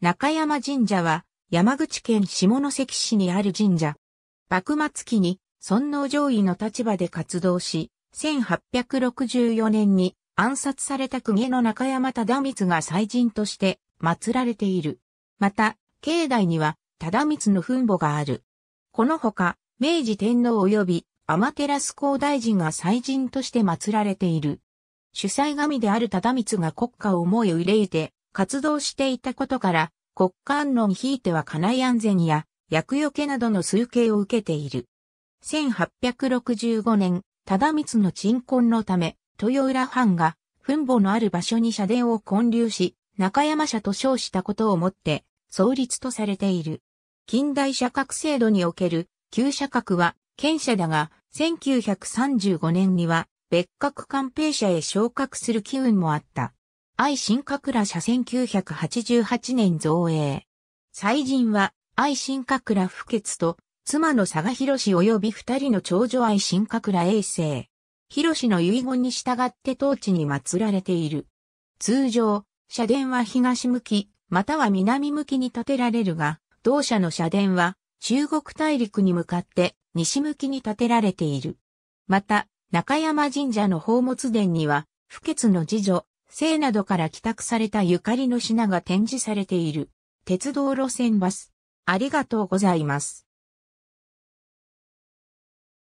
中山神社は山口県下関市にある神社。幕末期に尊皇上位の立場で活動し、1864年に暗殺された公家の中山忠光が祭神として祀られている。また、境内には忠光の墳墓がある。このほか、明治天皇及び天照皇大臣が祭神として祀られている。主催神である忠光が国家を思い憂いて、活動していたことから、国家安論ひいては家内安全や薬除けなどの推計を受けている。1865年、忠光の鎮魂のため、豊浦藩が墳墓のある場所に社殿を建立し、中山社と称したことをもって、創立とされている。近代社格制度における旧社格は、県社だが、1935年には別格官兵社へ昇格する機運もあった。愛新覚ら社1988年造営。祭人は、愛新覚ら不欠と、妻の佐賀博氏及び二人の長女愛新覚ら衛生。博氏の遺言に従って当地に祀られている。通常、社殿は東向き、または南向きに建てられるが、同社の社殿は、中国大陸に向かって西向きに建てられている。また、中山神社の宝物殿には、不欠の次女、生などから帰宅されたゆかりの品が展示されている。鉄道路線バス。ありがとうございます。